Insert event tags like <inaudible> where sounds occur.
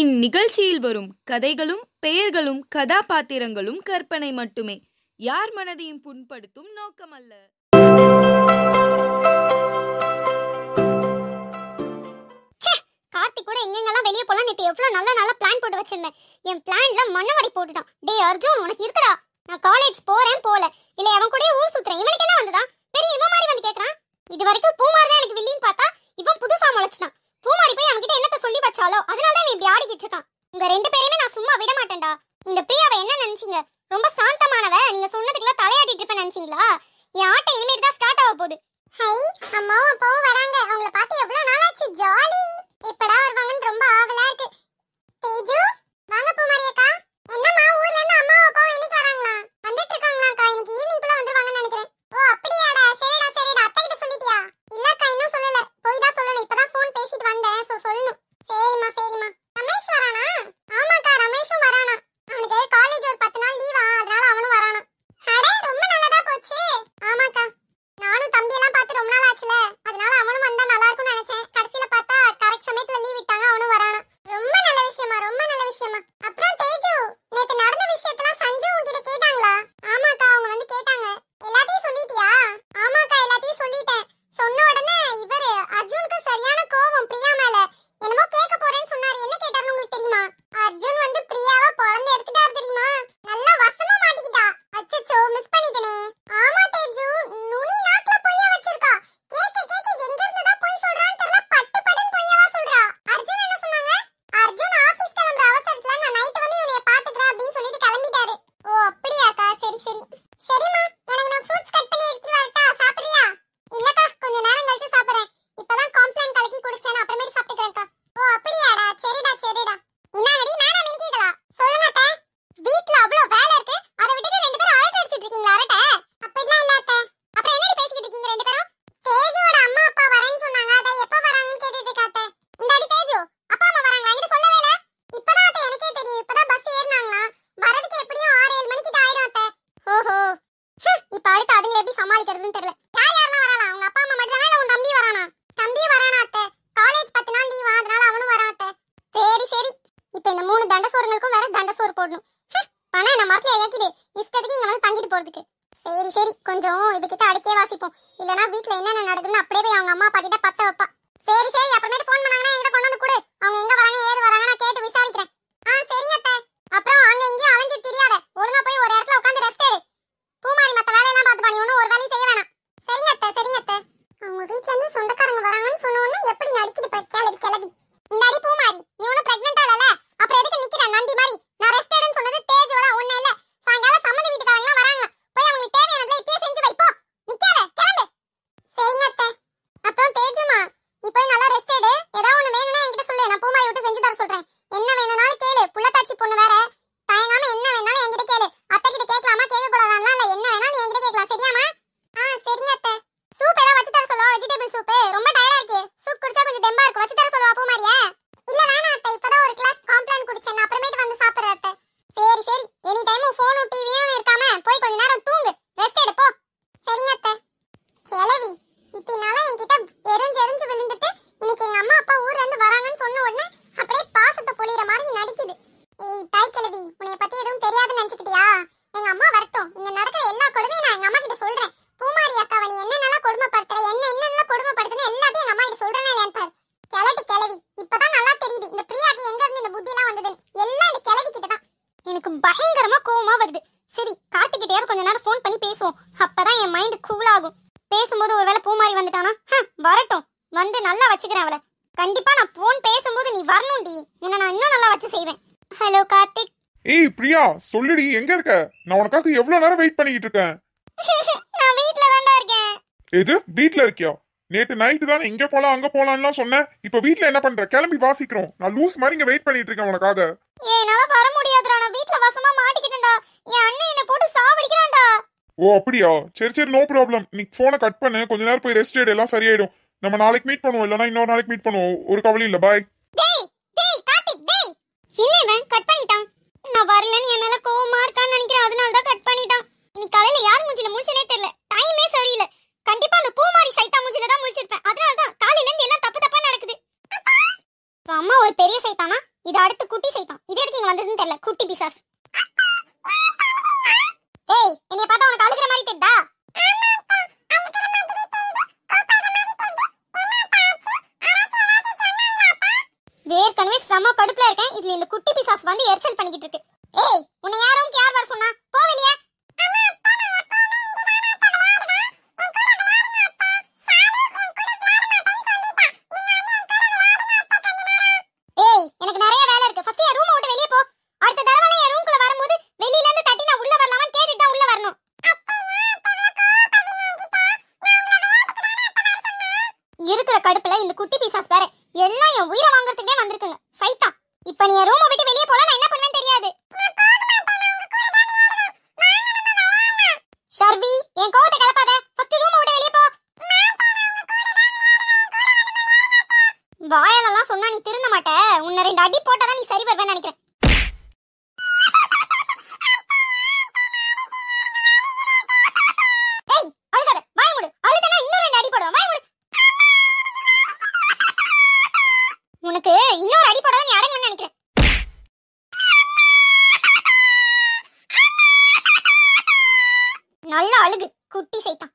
இந்நிகழ்ச்சியில் வரும் கதைகளும் பெயர்களும் கதாபாத்திரங்களும் கற்பனை மட்டுமே யார் மனதையும் புண்படுத்தும் நோக்கம் அல்ல கார்த்திக் கூட எங்கெங்கெல்லாம் வெளியே போலாம் நேற்று எவ்வளோ நல்ல நல்ல பிளான் போட்டு வச்சிருந்தேன் என் பிளான்ல மண்ணவடி போட்டுட்டான் டே அர்ஜுன் உனக்கு இருக்கடா நான் காலேஜ் போறேன் போல இல்லை அவன் கூட ஊர் சுத்துறேன் இவனுக்கு என்ன வந்ததா பெரிய இவன் மாதிரி வந்து கேக்குறான் இது வரைக்கும் பூமாரி தான் எனக்கு வில்லின்னு பார்த்தா இவன் புதுசா முளைச்சினான் பூமாரி போய் கிட்ட என்னத்த சொல்லி வச்சாலோ அதனால தான் இப்படி ஆடிக்கிட்டு இருக்கான் உங்க ரெண்டு பேரையுமே நான் சும்மா விட மாட்டேன்டா இந்த பிரியாவை என்ன நினைச்சீங்க ரொம்ப சாந்தமானவ நீங்க எல்லாம் தலையாட்டிட்டு இருப்பேன் நினைச்சீங்களா என் ஆட்டை இனிமேல் தான் ஸ்டார்ட் ஆக போகுது ஹை அம்மாவும் அப்பாவும் வராங்க அவங்கள பார்த்து எவ்வளவு நாளாச்சு ஜாலி எப்படா வருவாங்க பண்றதுன்னு தெரியல யார் யாரெல்லாம் வரானா அவங்க அப்பா அம்மா மட்டும் தானே உன் தம்பி வரானா தம்பி வரானா அத்தை காலேஜ் பத்து நாள் லீவ் அதனால அவனும் வரான் அத்தை சரி சரி இப்போ இந்த மூணு தண்டசோறுங்களுக்கும் வேற தண்டசோறு போடணும் பணம் என்ன மரத்துல இறக்கிடு இஷ்டத்துக்கு இங்க வந்து தங்கிட்டு போறதுக்கு சரி சரி கொஞ்சம் இதுகிட்ட அடிக்கே வாசிப்போம் இல்லனா வீட்ல என்னென்ன நடக்குதுன்னு அப்படியே போய் அவங்க அம்மா அப்பா கிட்ட பத்த வைப்பா சரி சரி அப்புறமேட்டு ஃபோன் பண்ணாங்கன்னா என்கிட்ட கொண்டு வந்து கொடு அவங்க எங்க வராங்க ஏது வராங்க நான் கேட்டு விசாரிக்கிறேன் ஆ சரிங்க பயங்கரமா கோவமா வருது சரி கார்த்திகிட்டையாவது கொஞ்ச நேரம் ஃபோன் பண்ணி பேசுவோம் அப்பதான் என் மைண்ட் கூல் ஆகும் பேசும்போது ஒருவேளை மாறி வந்துட்டானா வரட்டும் வந்து நல்லா வச்சுக்கிறேன் அவளை கண்டிப்பா நான் ஃபோன் பேசும்போது நீ வரணும்டி என்ன நான் இன்னும் நல்லா வச்சு செய்வேன் ஹலோ கார்த்திக் ஏய் பிரியா சொல்லுடி எங்க இருக்க நான் உனக்காக எவ்வளவு நேரம் வெயிட் பண்ணிக்கிட்டு இருக்கேன் <laughs> நான் வீட்ல தான்டா இருக்கேன் எது வீட்ல இருக்கியா நேற்று நைட்டு தானே இங்க போலாம் அங்க போலாம்லாம் சொன்னேன் இப்ப வீட்ல என்ன பண்ற கிளம்பி வாசிக்கிறோம் நான் லூஸ் மாதிரி இங்க வெயிட் பண்ணிட்டு இருக்கேன் உனக்காக என்னால வர முடியாதுடா நான் வீட்ல வசமா மாட்டிக்கிட்டேன்டா என் அண்ணன் என்ன போட்டு சாவடிக்கறான்டா ஓ அப்படியா சரி சரி நோ ப்ராப்ளம் நீ போனை கட் பண்ணு கொஞ்ச நேரம் போய் ரெஸ்ட் எடு எல்லாம் சரியாயிடும் நம்ம நாளைக்கு மீட் பண்ணுவோம் இல்லனா இன்னொரு நாளைக்கு மீட் பண்ணுவோம் ஒரு கவலை இல்ல பாய் டேய் டேய் கார்த்திக் டேய் என்ன கட் பண்ணிட்டான் நான் வரலன்னு என் மேல கோவமா இருக்கான்னு நினைக்கிறேன் அதனால தான் கட் பண்ணிட்டான் நீ காலையில யார் மூஞ்சில அடுத்து குட்டி சைத்தான் இது எதுக்கு இங்க வந்ததுன்னு தெரியல குட்டி பிசாஸ் ஏய் என்னைய பார்த்தா உனக்கு அழுகிற மாதிரி தெரியுதா ஏற்கனவே செம கடுப்புல இருக்கேன் இதுல இந்த குட்டி பிசாஸ் வந்து எரிச்சல் பண்ணிக்கிட்டு இருக்கு ஏய் உன்னை கடுப்புல இந்த குட்டி பீசாஸ் வேற எல்லாம் என் உயிரை வாங்குறதுக்கே வந்திருக்குங்க சைத்தா இப்ப நீ என் விட்டு வெளியே போல நான் என்ன பண்ணுவேன் தெரியாது ஷர்வி என் கோவத்தை கலப்பாத ஃபர்ஸ்ட் ரூமை விட்டு வெளியே போ வாயாலெல்லாம் சொன்னா நீ திருந்த மாட்ட உன்னை ரெண்டு அடி போட்டாதான் நீ சரி வருவேன்னு நினைக்கிறேன் குட்டி சைத்தான்